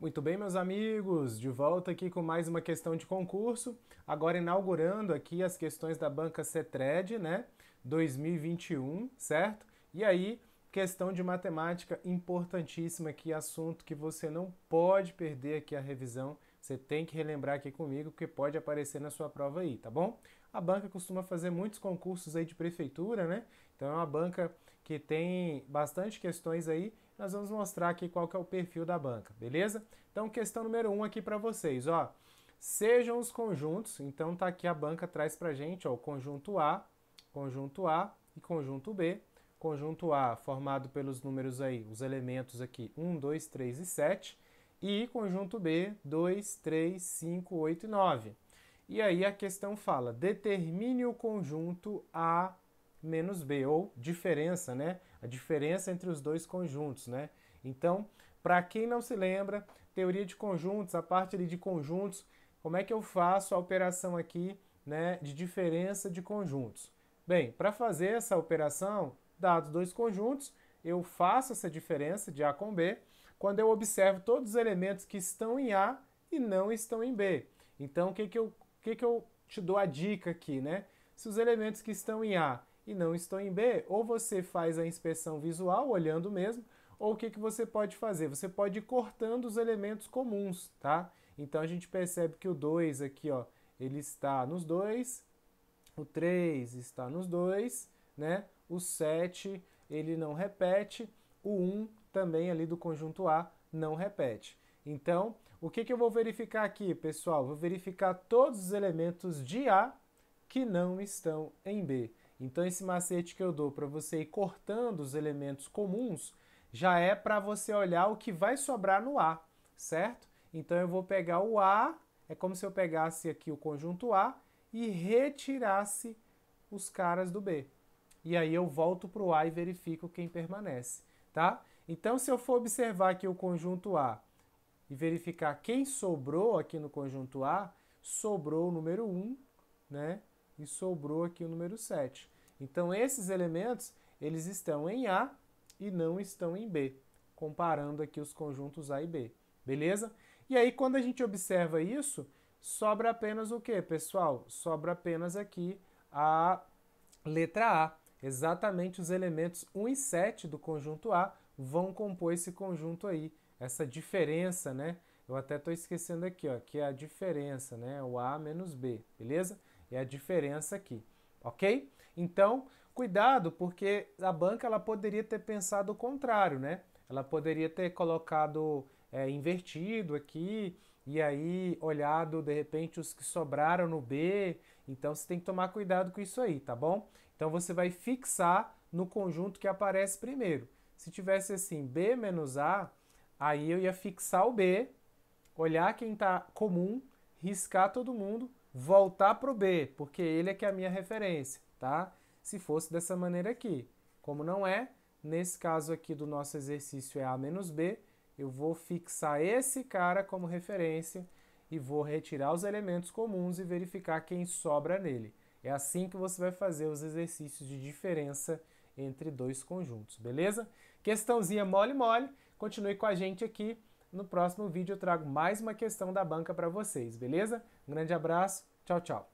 Muito bem, meus amigos, de volta aqui com mais uma questão de concurso. Agora inaugurando aqui as questões da banca Cetred, né? 2021, certo? E aí, questão de matemática importantíssima aqui, assunto que você não pode perder aqui a revisão. Você tem que relembrar aqui comigo, porque pode aparecer na sua prova aí, tá bom? A banca costuma fazer muitos concursos aí de prefeitura, né? Então é uma banca que tem bastante questões aí. Nós vamos mostrar aqui qual que é o perfil da banca, beleza? Então questão número 1 um aqui para vocês, ó. Sejam os conjuntos, então tá aqui a banca traz pra gente, ó, o conjunto A, conjunto A e conjunto B. Conjunto A formado pelos números aí, os elementos aqui 1, 2, 3 e 7 e conjunto B 2, 3, 5, 8 e 9. E aí a questão fala: determine o conjunto A menos B, ou diferença, né? A diferença entre os dois conjuntos, né? Então, para quem não se lembra, teoria de conjuntos, a parte ali de conjuntos, como é que eu faço a operação aqui, né, de diferença de conjuntos? Bem, para fazer essa operação, dados dois conjuntos, eu faço essa diferença de A com B quando eu observo todos os elementos que estão em A e não estão em B. Então, o que, que eu que, que eu te dou a dica aqui, né? Se os elementos que estão em A e não estão em B, ou você faz a inspeção visual, olhando mesmo, ou o que, que você pode fazer? Você pode ir cortando os elementos comuns, tá? Então a gente percebe que o 2 aqui, ó, ele está nos 2, o 3 está nos 2, né? O 7 ele não repete, o 1 um, também ali do conjunto A não repete. Então, o que, que eu vou verificar aqui, pessoal? Vou verificar todos os elementos de A que não estão em B. Então, esse macete que eu dou para você ir cortando os elementos comuns já é para você olhar o que vai sobrar no A, certo? Então, eu vou pegar o A, é como se eu pegasse aqui o conjunto A e retirasse os caras do B. E aí eu volto para o A e verifico quem permanece, tá? Então, se eu for observar aqui o conjunto A e verificar quem sobrou aqui no conjunto A, sobrou o número 1, né? E sobrou aqui o número 7. Então esses elementos, eles estão em A e não estão em B, comparando aqui os conjuntos A e B, beleza? E aí quando a gente observa isso, sobra apenas o quê, pessoal? Sobra apenas aqui a letra A. Exatamente os elementos 1 e 7 do conjunto A vão compor esse conjunto aí essa diferença, né? Eu até estou esquecendo aqui, ó, que é a diferença, né? O A menos B, beleza? É a diferença aqui, ok? Então, cuidado, porque a banca ela poderia ter pensado o contrário, né? Ela poderia ter colocado é, invertido aqui e aí olhado de repente os que sobraram no B. Então você tem que tomar cuidado com isso aí, tá bom? Então você vai fixar no conjunto que aparece primeiro. Se tivesse assim B menos A, Aí eu ia fixar o B, olhar quem está comum, riscar todo mundo, voltar para o B, porque ele é que é a minha referência, tá? Se fosse dessa maneira aqui. Como não é, nesse caso aqui do nosso exercício é A menos B, eu vou fixar esse cara como referência e vou retirar os elementos comuns e verificar quem sobra nele. É assim que você vai fazer os exercícios de diferença entre dois conjuntos, beleza? Questãozinha mole mole. Continue com a gente aqui. No próximo vídeo eu trago mais uma questão da banca para vocês, beleza? Um grande abraço, tchau, tchau.